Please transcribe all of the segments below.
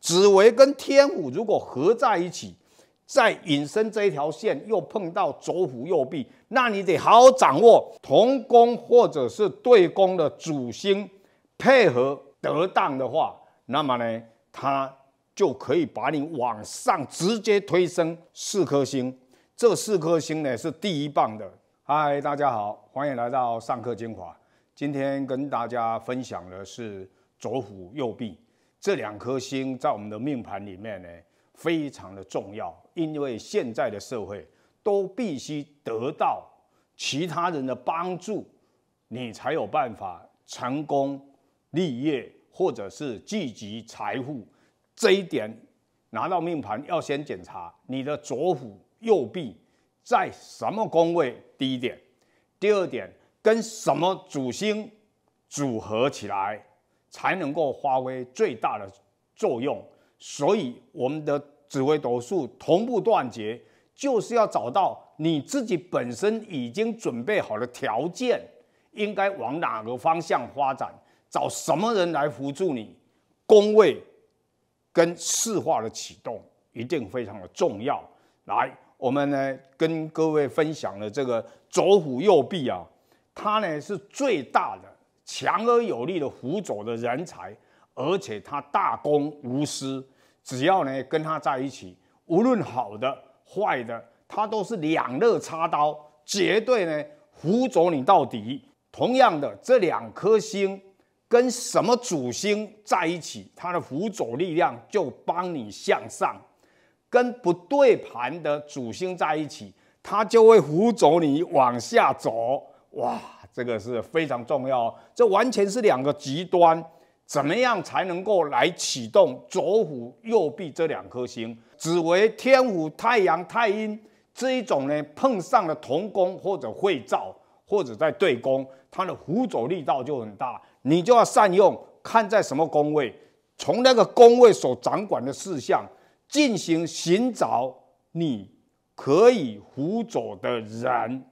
紫薇跟天府如果合在一起，在引申这一条线又碰到左辅右弼，那你得好掌握同宫或者是对宫的主星，配合得当的话，那么呢，它就可以把你往上直接推升四颗星。这四颗星呢是第一棒的。嗨，大家好，欢迎来到上课精华。今天跟大家分享的是左辅右弼这两颗星，在我们的命盘里面呢非常的重要，因为现在的社会都必须得到其他人的帮助，你才有办法成功立业或者是聚集财富。这一点拿到命盘要先检查你的左辅。右臂在什么宫位？第一点，第二点跟什么主星组合起来才能够发挥最大的作用？所以我们的指挥斗数同步断绝，就是要找到你自己本身已经准备好的条件，应该往哪个方向发展？找什么人来辅助你？宫位跟四化的启动一定非常的重要。来。我们呢跟各位分享了这个左辅右弼啊，他呢是最大的强而有力的辅佐的人才，而且他大公无私，只要呢跟他在一起，无论好的坏的，他都是两肋插刀，绝对呢辅佐你到底。同样的，这两颗星跟什么主星在一起，他的辅佐力量就帮你向上。跟不对盘的主星在一起，它就会扶走你往下走。哇，这个是非常重要，这完全是两个极端。怎么样才能够来启动左虎右弼这两颗星？只为天虎、太阳、太阴这一种呢？碰上了同宫或者会照，或者在对宫，它的扶走力道就很大。你就要善用，看在什么宫位，从那个宫位所掌管的事项。进行寻找，你可以辅佐的人。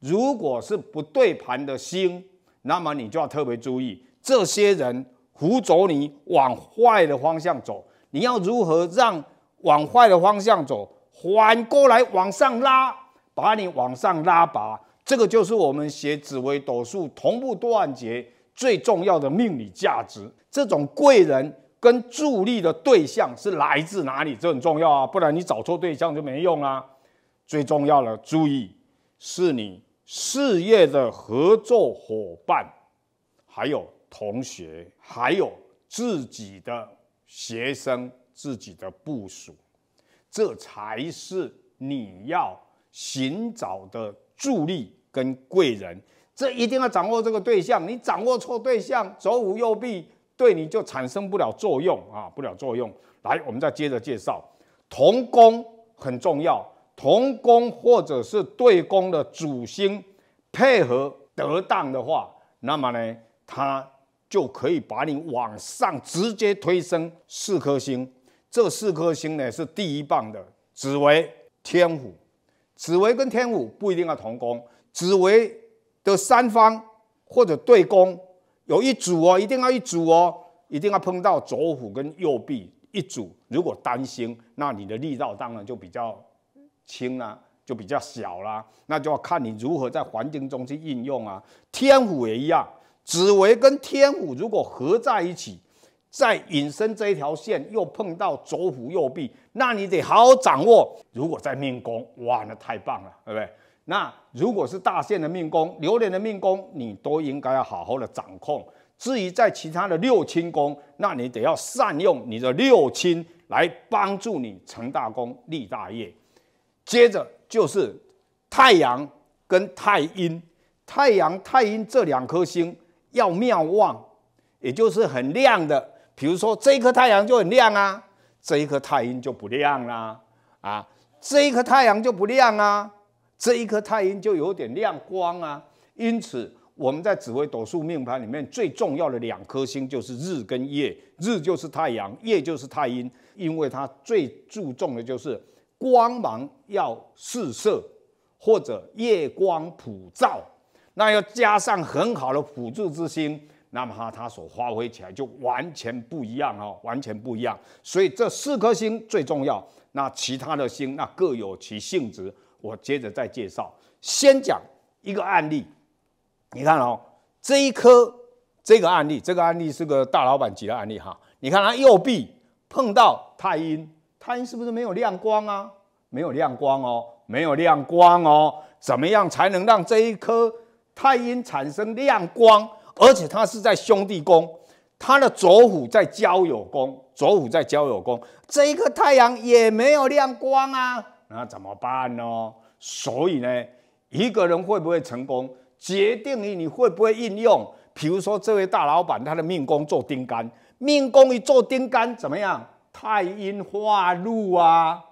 如果是不对盘的心，那么你就要特别注意这些人辅佐你往坏的方向走。你要如何让往坏的方向走反过来往上拉，把你往上拉拔？这个就是我们写紫微斗数同步断节最重要的命理价值。这种贵人。跟助力的对象是来自哪里？这很重要啊，不然你找错对象就没用啦。最重要的注意是，你事业的合作伙伴，还有同学，还有自己的学生、自己的部署，这才是你要寻找的助力跟贵人。这一定要掌握这个对象，你掌握错对象，左五右臂。对你就产生不了作用啊，不了作用。来，我们再接着介绍，同宫很重要，同宫或者是对宫的主星配合得当的话，那么呢，它就可以把你往上直接推升四颗星。这四颗星呢是第一棒的紫薇天府，紫薇跟天府不一定要同宫，紫薇的三方或者对宫。有一组哦，一定要一组哦，一定要碰到左虎跟右臂一组。如果担心，那你的力道当然就比较轻啦，就比较小啦。那就要看你如何在环境中去应用啊。天虎也一样，紫薇跟天虎如果合在一起，在引申这一条线又碰到左虎右臂，那你得好好掌握。如果在命宫，哇，那太棒了，对不对？那如果是大限的命宫、流年的命宫，你都应该要好好的掌控。至于在其他的六亲宫，那你得要善用你的六亲来帮助你成大功、立大业。接着就是太阳跟太阴，太阳、太阴这两颗星要妙旺，也就是很亮的。比如说这一颗太阳就很亮啊，这一颗太阴就不亮啦。啊，这一颗太阳就不亮啊。这一颗太阴就有点亮光啊，因此我们在紫微斗数命盘里面最重要的两颗星就是日跟夜，日就是太阳，夜就是太阴，因为它最注重的就是光芒要四射或者夜光普照，那要加上很好的辅助之星，那么它所发挥起来就完全不一样哦，完全不一样。所以这四颗星最重要，那其他的星那各有其性质。我接着再介绍，先讲一个案例。你看哦，这一颗这个案例，这个案例是个大老板级的案例哈。你看他右臂碰到太阴，太阴是不是没有亮光啊？没有亮光哦，没有亮光哦。怎么样才能让这一颗太阴产生亮光？而且它是在兄弟宫，它的左虎在交友宫，左虎在交友宫，这一颗太阳也没有亮光啊。那怎么办呢？所以呢，一个人会不会成功，决定于你会不会应用。比如说这位大老板，他的命宫做丁干，命宫一做丁干怎么样？太阴化禄啊！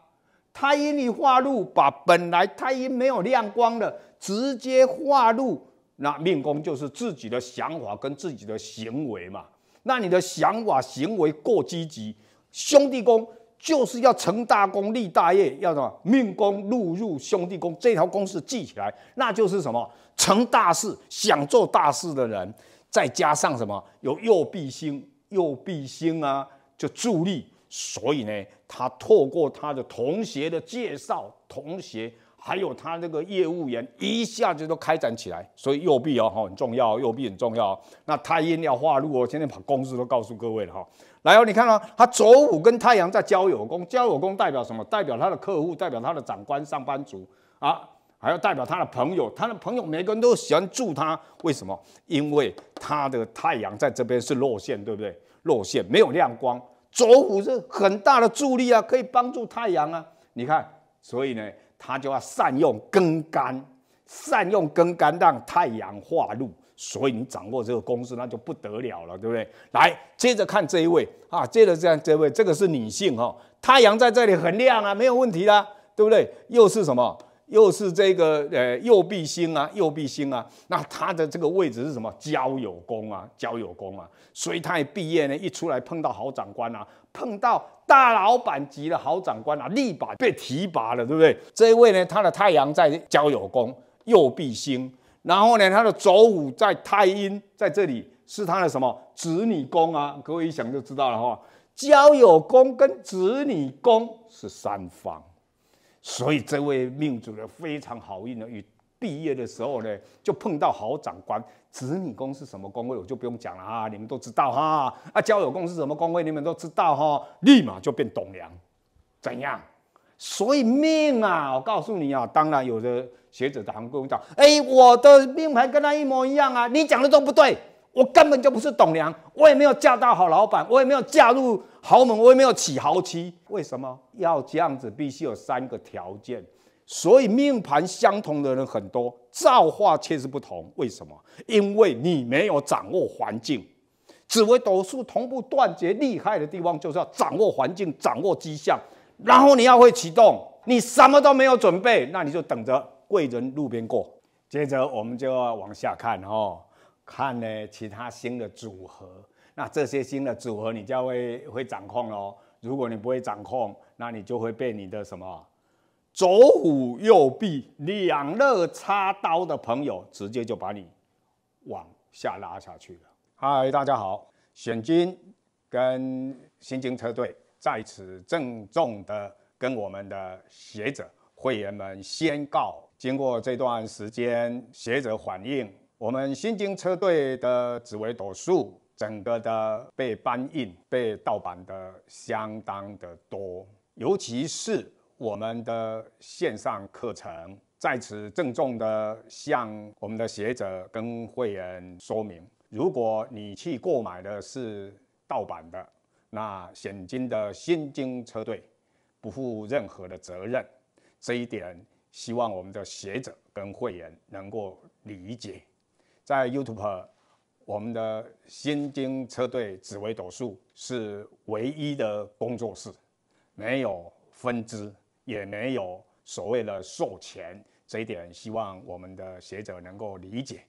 太阴一化禄，把本来太阴没有亮光的，直接化禄。那命宫就是自己的想法跟自己的行为嘛。那你的想法行为过积极，兄弟宫。就是要成大功立大业，要什么命宫落入兄弟宫，这条公式记起来，那就是什么成大事。想做大事的人，再加上什么有右臂星，右臂星啊就助力。所以呢，他透过他的同学的介绍，同学。还有他那个业务员一下子都开展起来，所以右臂哦，很重要，右臂很重要。那太阴要化入，我今天把公式都告诉各位了哈。然哦，你看哦，他左五跟太阳在交友宫，交友宫代表什么？代表他的客户，代表他的长官、上班族啊，还要代表他的朋友。他的朋友每个人都喜欢助他，为什么？因为他的太阳在这边是落线，对不对？落线没有亮光，左五是很大的助力啊，可以帮助太阳啊。你看，所以呢。他就要善用庚干，善用庚干让太阳化禄，所以你掌握这个公式那就不得了了，对不对？来接着看这一位啊，接着这样这位，这个是女性哈，太阳在这里很亮啊，没有问题啦，对不对？又是什么？又是这个呃右臂星啊，右臂星啊，那他的这个位置是什么交友宫啊，交友宫啊，所以他一毕业呢，一出来碰到好长官啊，碰到大老板级的好长官啊，立马被提拔了，对不对？这一位呢，他的太阳在交友宫，右臂星，然后呢，他的走武在太阴，在这里是他的什么子女宫啊？各位一想就知道了哈，交友宫跟子女宫是三方。所以这位命主呢非常好运呢，与毕业的时候呢就碰到好长官，子女宫是什么宫位我就不用讲了啊，你们都知道哈。啊交友宫是什么宫位你们都知道哈，立马就变董梁，怎样？所以命啊，我告诉你啊，当然有的学者、跟我讲，哎，我的命盘跟他一模一样啊，你讲的都不对，我根本就不是董梁，我也没有嫁到好老板，我也没有嫁入。豪门我也没有起豪妻。为什么要这样子？必须有三个条件，所以命盘相同的人很多，造化却是不同。为什么？因为你没有掌握环境。紫微斗数同步断绝厉害的地方，就是要掌握环境，掌握迹象，然后你要会启动。你什么都没有准备，那你就等着贵人路边过。接着我们就要往下看哦，看呢其他新的组合。那这些新的组合，你就要会会掌控喽。如果你不会掌控，那你就会被你的什么左虎右臂两肋插刀的朋友直接就把你往下拉下去了。嗨，大家好，险金跟新京车队在此郑重的跟我们的学者会员们宣告：经过这段时间学者反映，我们新京车队的紫微斗数。整个的被搬运、被盗版的相当的多，尤其是我们的线上课程。在此郑重的向我们的学者跟会员说明：如果你去购买的是盗版的，那现金的新金车队不负任何的责任。这一点希望我们的学者跟会员能够理解。在 YouTube。我们的新经车队紫薇斗数是唯一的工作室，没有分支，也没有所谓的授权。这一点希望我们的学者能够理解。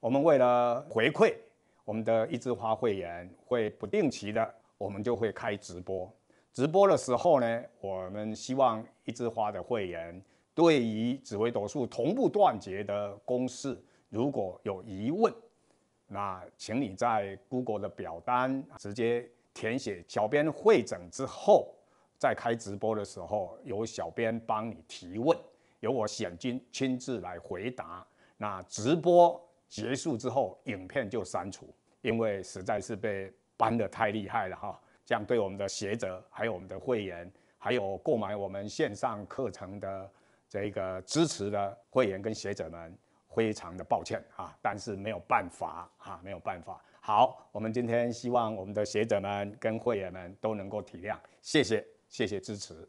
我们为了回馈我们的一枝花会员，会不定期的，我们就会开直播。直播的时候呢，我们希望一枝花的会员对于紫薇斗数同步断节的公式如果有疑问。那请你在 Google 的表单直接填写，小编会诊之后，在开直播的时候由小编帮你提问，由我显君亲自来回答。那直播结束之后，影片就删除，因为实在是被搬的太厉害了哈。这样对我们的学者，还有我们的会员，还有购买我们线上课程的这个支持的会员跟学者们。非常的抱歉啊，但是没有办法啊，没有办法。好，我们今天希望我们的学者们跟会员们都能够体谅，谢谢，谢谢支持。